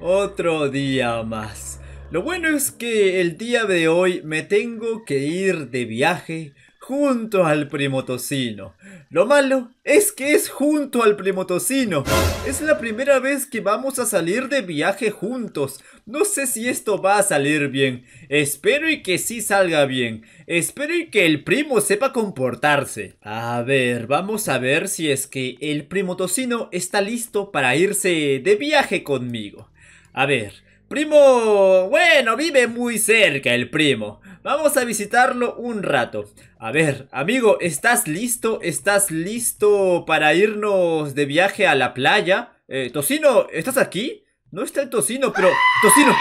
otro día más. Lo bueno es que el día de hoy me tengo que ir de viaje junto al primo tocino. Lo malo es que es junto al primo tocino. Es la primera vez que vamos a salir de viaje juntos. No sé si esto va a salir bien. Espero y que sí salga bien. Espero y que el primo sepa comportarse. A ver, vamos a ver si es que el primo tocino está listo para irse de viaje conmigo. A ver, primo... Bueno, vive muy cerca el primo. Vamos a visitarlo un rato. A ver, amigo, ¿estás listo? ¿Estás listo para irnos de viaje a la playa? Eh, Tocino, ¿estás aquí? No está el tocino, pero... ¡Tocino!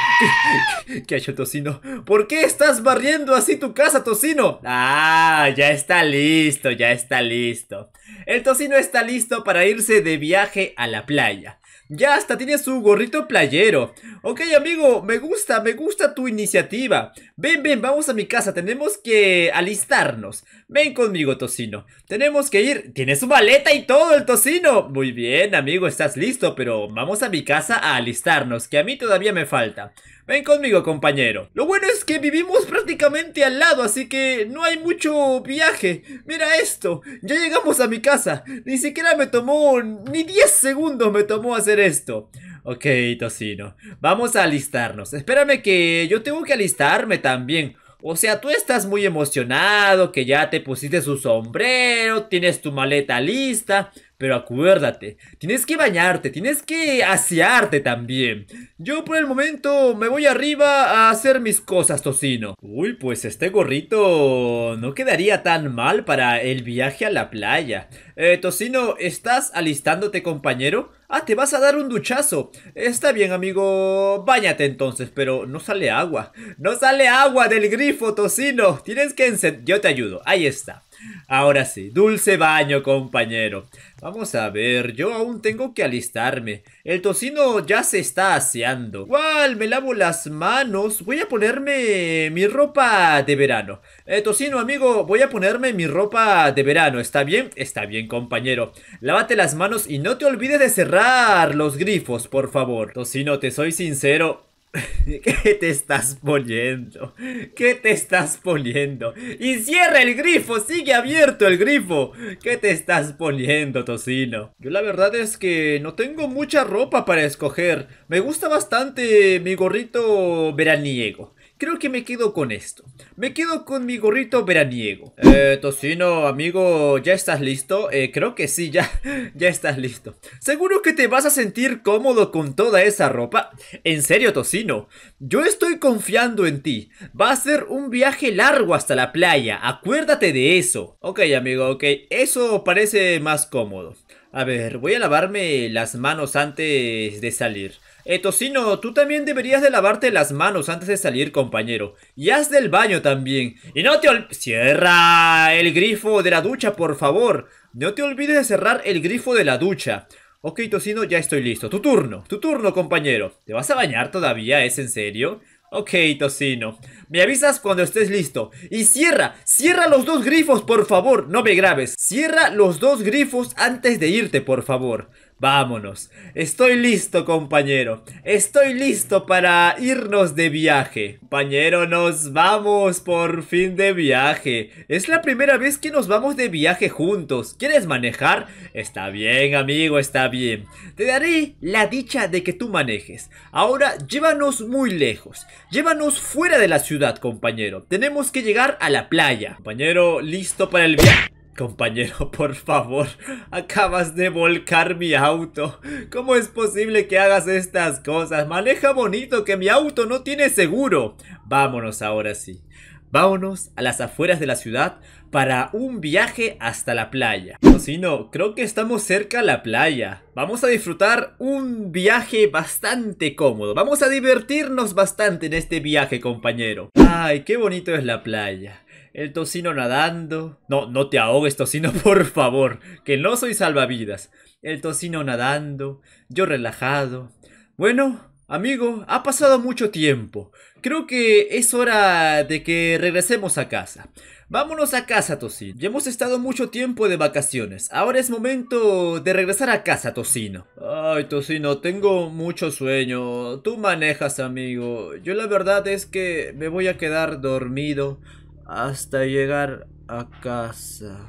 ¿Qué, ha hecho tocino? ¿Por qué estás barriendo así tu casa, tocino? Ah, ya está listo, ya está listo. El tocino está listo para irse de viaje a la playa. Ya hasta tiene su gorrito playero. Ok, amigo, me gusta, me gusta tu iniciativa. Ven, ven, vamos a mi casa. Tenemos que alistarnos. Ven conmigo, tocino. Tenemos que ir. Tiene su maleta y todo el tocino. Muy bien, amigo, estás listo, pero vamos a mi casa a alistarnos, que a mí todavía me falta. Ven conmigo, compañero. Lo bueno es que vivimos prácticamente al lado, así que no hay mucho viaje. Mira esto, ya llegamos a mi casa. Ni siquiera me tomó, ni 10 segundos me tomó hacer esto. Ok, tocino. Vamos a alistarnos. Espérame que yo tengo que alistarme también. O sea, tú estás muy emocionado, que ya te pusiste su sombrero, tienes tu maleta lista. Pero acuérdate, tienes que bañarte, tienes que asearte también. Yo por el momento me voy arriba a hacer mis cosas, tocino. Uy, pues este gorrito no quedaría tan mal para el viaje a la playa. Eh, tocino, ¿estás alistándote, compañero? Ah, te vas a dar un duchazo. Está bien, amigo. Báñate entonces, pero no sale agua. No sale agua del grifo, tocino. Tienes que encender... Yo te ayudo. Ahí está. Ahora sí, dulce baño, compañero. Vamos a ver, yo aún tengo que alistarme. El tocino ya se está aseando. Igual, me lavo las manos. Voy a ponerme mi ropa de verano. Eh, tocino, amigo, voy a ponerme mi ropa de verano. ¿Está bien? Está bien, compañero. Lávate las manos y no te olvides de cerrar los grifos, por favor. Tocino, te soy sincero. ¿Qué te estás poniendo? ¿Qué te estás poniendo? ¡Y cierra el grifo! ¡Sigue abierto el grifo! ¿Qué te estás poniendo, tocino? Yo la verdad es que no tengo mucha ropa para escoger. Me gusta bastante mi gorrito veraniego creo que me quedo con esto. Me quedo con mi gorrito veraniego. Eh, eh tocino, amigo, ¿ya estás listo? Eh, creo que sí, ya, ya estás listo. ¿Seguro que te vas a sentir cómodo con toda esa ropa? En serio, tocino, yo estoy confiando en ti. Va a ser un viaje largo hasta la playa, acuérdate de eso. Ok, amigo, ok, eso parece más cómodo. A ver, voy a lavarme las manos antes de salir. Eh, tocino, tú también deberías de lavarte las manos antes de salir, compañero. Y haz del baño también. Y no te olvides. Cierra el grifo de la ducha, por favor. No te olvides de cerrar el grifo de la ducha. Ok, Tocino, ya estoy listo. Tu turno, tu turno, compañero. ¿Te vas a bañar todavía? ¿Es en serio? Ok, Tocino. Me avisas cuando estés listo. Y cierra, cierra los dos grifos, por favor. No me grabes. Cierra los dos grifos antes de irte, por favor. Vámonos. Estoy listo, compañero. Estoy listo para irnos de viaje. Compañero, nos vamos por fin de viaje. Es la primera vez que nos vamos de viaje juntos. ¿Quieres manejar? Está bien, amigo, está bien. Te daré la dicha de que tú manejes. Ahora, llévanos muy lejos. Llévanos fuera de la ciudad, compañero. Tenemos que llegar a la playa. Compañero, listo para el viaje. Compañero, por favor, acabas de volcar mi auto. ¿Cómo es posible que hagas estas cosas? Maneja bonito que mi auto no tiene seguro. Vámonos ahora sí. Vámonos a las afueras de la ciudad para un viaje hasta la playa. o si no, creo que estamos cerca a la playa. Vamos a disfrutar un viaje bastante cómodo. Vamos a divertirnos bastante en este viaje, compañero. Ay, qué bonito es la playa. El tocino nadando. No, no te ahogues, tocino, por favor. Que no soy salvavidas. El tocino nadando. Yo relajado. Bueno, amigo, ha pasado mucho tiempo. Creo que es hora de que regresemos a casa. Vámonos a casa, Tocino. Ya hemos estado mucho tiempo de vacaciones. Ahora es momento de regresar a casa, Tocino. Ay, Tocino, tengo mucho sueño. Tú manejas, amigo. Yo la verdad es que me voy a quedar dormido hasta llegar a casa.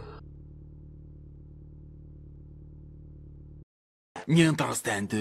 Mientras tanto...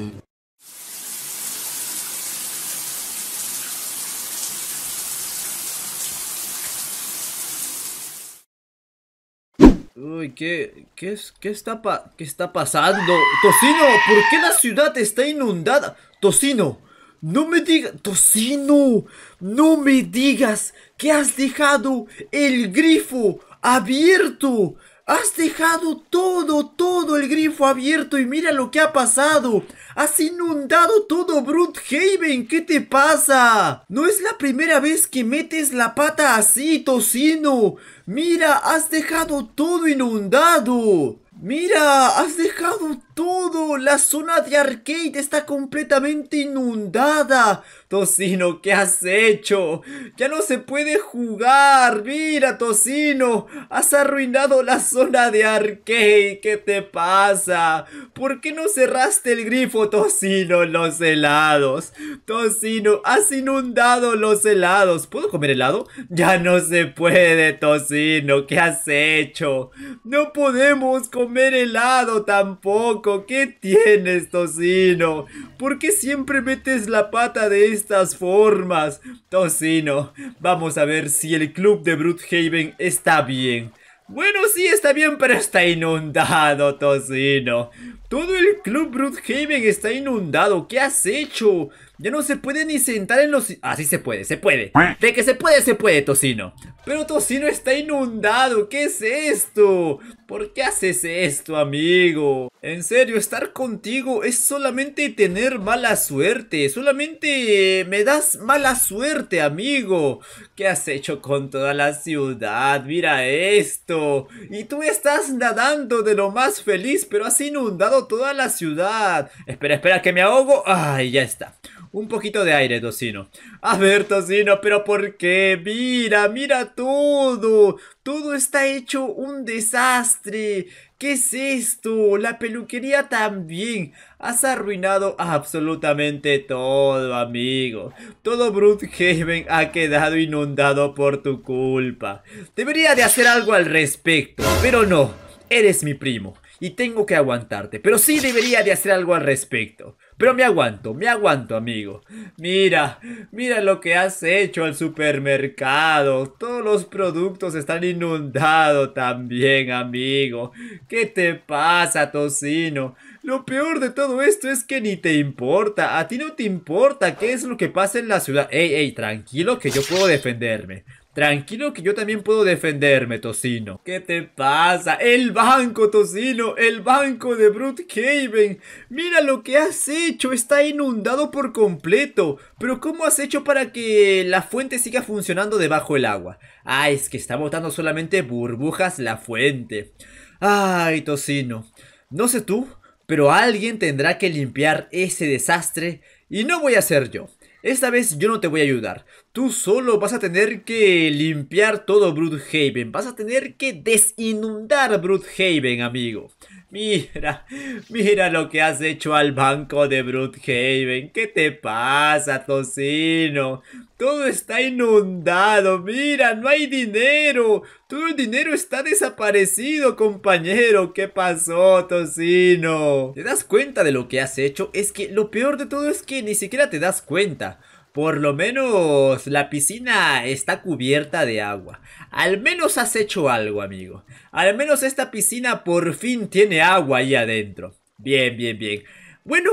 Uy, ¿qué, qué, qué, está pa ¿qué está pasando? Tocino, ¿por qué la ciudad está inundada? Tocino, no me digas, tocino, no me digas que has dejado el grifo abierto. Has dejado todo, todo el grifo abierto y mira lo que ha pasado. Has inundado todo Haven. ¿Qué te pasa? No es la primera vez que metes la pata así, tocino. Mira, has dejado todo inundado. Mira, has dejado todo! todo. La zona de arcade está completamente inundada. Tocino, ¿qué has hecho? Ya no se puede jugar. Mira, Tocino, has arruinado la zona de arcade. ¿Qué te pasa? ¿Por qué no cerraste el grifo, Tocino, los helados? Tocino, has inundado los helados. ¿Puedo comer helado? Ya no se puede, Tocino. ¿Qué has hecho? No podemos comer helado tampoco. ¿Qué tienes, tocino? ¿Por qué siempre metes la pata de estas formas? Tocino, vamos a ver si el club de Bruthaven está bien. Bueno, sí está bien, pero está inundado, tocino. Todo el club Bruthaven está inundado. ¿Qué has hecho? Ya no se puede ni sentar en los... Ah, sí se puede, se puede. De que se puede, se puede, Tocino. Pero Tocino está inundado. ¿Qué es esto? ¿Por qué haces esto, amigo? En serio, estar contigo es solamente tener mala suerte. Solamente eh, me das mala suerte, amigo. ¿Qué has hecho con toda la ciudad? Mira esto. Y tú estás nadando de lo más feliz, pero has inundado toda la ciudad. Espera, espera, que me ahogo. Ay, ya está. Un poquito de aire, Tocino. A ver, Tocino, pero ¿por qué? Mira, mira todo. Todo está hecho un desastre. ¿Qué es esto? La peluquería también. Has arruinado absolutamente todo, amigo. Todo Brookhaven ha quedado inundado por tu culpa. Debería de hacer algo al respecto, pero no. Eres mi primo y tengo que aguantarte. Pero sí debería de hacer algo al respecto. Pero me aguanto, me aguanto, amigo. Mira, mira lo que has hecho al supermercado. Todos los productos están inundados también, amigo. ¿Qué te pasa, tocino? Lo peor de todo esto es que ni te importa. A ti no te importa qué es lo que pasa en la ciudad. Ey, ey, tranquilo que yo puedo defenderme. Tranquilo que yo también puedo defenderme, Tocino. ¿Qué te pasa? El banco, Tocino. El banco de Brookhaven. Mira lo que has hecho. Está inundado por completo. Pero ¿cómo has hecho para que la fuente siga funcionando debajo del agua? Ah, es que está botando solamente burbujas la fuente. Ay, Tocino. No sé tú, pero alguien tendrá que limpiar ese desastre. Y no voy a ser yo. Esta vez yo no te voy a ayudar. Tú solo vas a tener que limpiar todo Haven Vas a tener que desinundar Haven amigo. Mira, mira lo que has hecho al banco de Brookhaven. ¿Qué te pasa, tocino? Todo está inundado, mira, no hay dinero. Todo el dinero está desaparecido, compañero. ¿Qué pasó, tocino? ¿Te das cuenta de lo que has hecho? Es que lo peor de todo es que ni siquiera te das cuenta. Por lo menos la piscina está cubierta de agua. Al menos has hecho algo, amigo. Al menos esta piscina por fin tiene agua ahí adentro. Bien, bien, bien. Bueno,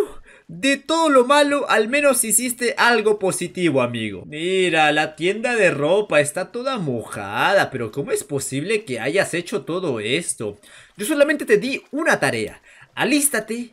de todo lo malo, al menos hiciste algo positivo, amigo. Mira, la tienda de ropa está toda mojada, pero ¿cómo es posible que hayas hecho todo esto? Yo solamente te di una tarea. Alístate,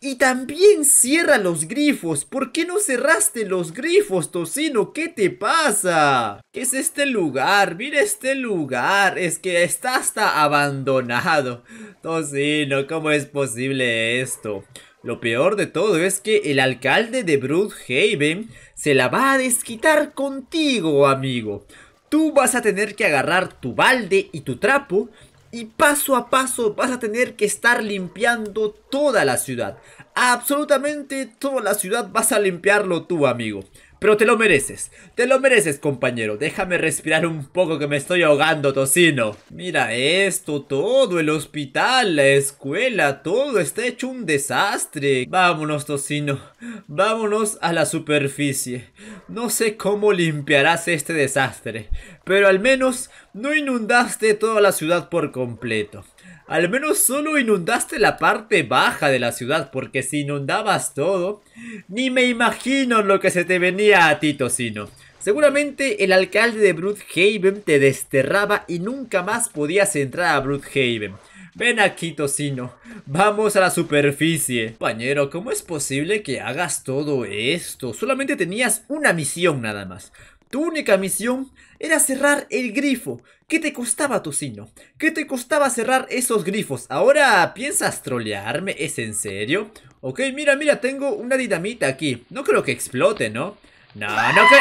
y también cierra los grifos. ¿Por qué no cerraste los grifos, tocino? ¿Qué te pasa? ¿Qué es este lugar? Mira este lugar. Es que está hasta abandonado. Tocino, ¿cómo es posible esto? Lo peor de todo es que el alcalde de Broodhaven se la va a desquitar contigo, amigo. Tú vas a tener que agarrar tu balde y tu trapo y paso a paso vas a tener que estar limpiando toda la ciudad. Absolutamente toda la ciudad vas a limpiarlo tú, amigo. Pero te lo mereces, te lo mereces compañero, déjame respirar un poco que me estoy ahogando, tocino. Mira esto, todo, el hospital, la escuela, todo está hecho un desastre. Vámonos, tocino, vámonos a la superficie. No sé cómo limpiarás este desastre, pero al menos no inundaste toda la ciudad por completo al menos solo inundaste la parte baja de la ciudad, porque si inundabas todo, ni me imagino lo que se te venía a ti, tocino. Seguramente el alcalde de Broodhaven te desterraba y nunca más podías entrar a Broodhaven. Ven aquí, tocino. Vamos a la superficie. Compañero, ¿cómo es posible que hagas todo esto? Solamente tenías una misión nada más. Tu única misión era cerrar el grifo. ¿Qué te costaba tocino? ¿Qué te costaba cerrar esos grifos? ¿Ahora piensas trolearme? ¿Es en serio? Ok, mira, mira, tengo una dinamita aquí. No creo que explote, ¿no? No, no que.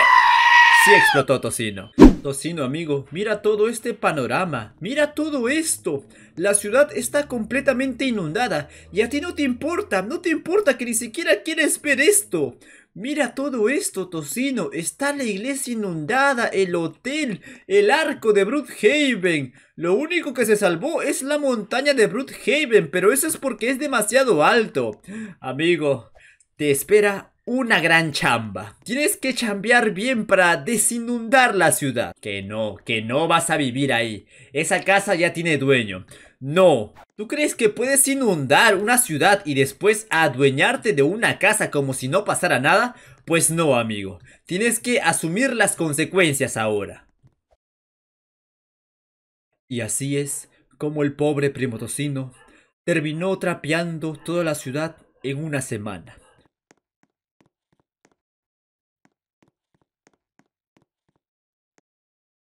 Sí explotó Tocino. Tocino, amigo, mira todo este panorama. Mira todo esto. La ciudad está completamente inundada. Y a ti no te importa, no te importa que ni siquiera quieres ver esto. Mira todo esto, tocino. Está la iglesia inundada, el hotel, el arco de Broodhaven. Lo único que se salvó es la montaña de Haven, pero eso es porque es demasiado alto. Amigo, te espera una gran chamba. Tienes que chambear bien para desinundar la ciudad. Que no, que no vas a vivir ahí. Esa casa ya tiene dueño. No. ¿Tú crees que puedes inundar una ciudad y después adueñarte de una casa como si no pasara nada? Pues no, amigo. Tienes que asumir las consecuencias ahora. Y así es como el pobre primotocino terminó trapeando toda la ciudad en una semana.